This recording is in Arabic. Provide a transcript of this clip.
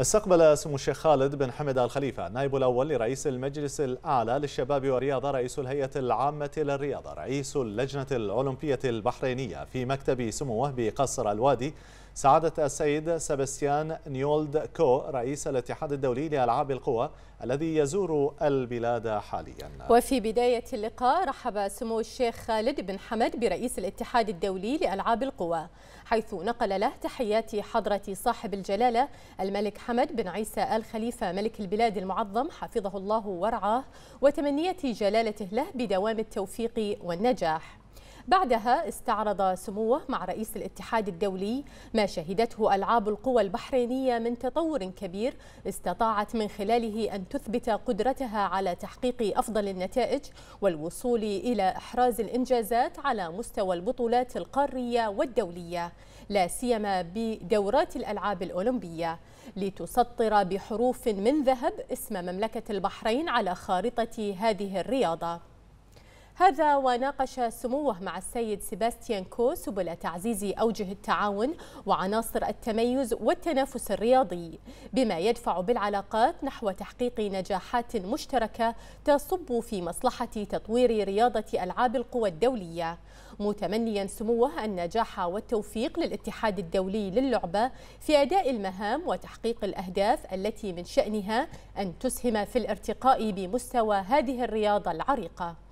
استقبل سمو الشيخ خالد بن حمد الخليفة نائب النائب الأول لرئيس المجلس الأعلى للشباب والرياضة رئيس الهيئة العامة للرياضة رئيس اللجنة الأولمبية البحرينية في مكتب سموه بقصر الوادي سعادة السيد سباستيان نيولد كو رئيس الاتحاد الدولي لألعاب القوى الذي يزور البلاد حاليا وفي بداية اللقاء رحب سمو الشيخ خالد بن حمد برئيس الاتحاد الدولي لألعاب القوى حيث نقل له تحيات حضرة صاحب الجلالة الملك حمد بن عيسى آل خليفة ملك البلاد المعظم حفظه الله ورعاه وتمنية جلالته له بدوام التوفيق والنجاح بعدها استعرض سموه مع رئيس الاتحاد الدولي ما شهدته ألعاب القوى البحرينية من تطور كبير استطاعت من خلاله أن تثبت قدرتها على تحقيق أفضل النتائج والوصول إلى إحراز الإنجازات على مستوى البطولات القارية والدولية لا سيما بدورات الألعاب الأولمبية لتسطر بحروف من ذهب اسم مملكة البحرين على خارطة هذه الرياضة هذا وناقش سموه مع السيد سيباستيان كو سبل تعزيز أوجه التعاون وعناصر التميز والتنافس الرياضي بما يدفع بالعلاقات نحو تحقيق نجاحات مشتركة تصب في مصلحة تطوير رياضة ألعاب القوى الدولية متمنيا سموه النجاح والتوفيق للاتحاد الدولي للعبة في أداء المهام وتحقيق الأهداف التي من شأنها أن تسهم في الارتقاء بمستوى هذه الرياضة العريقة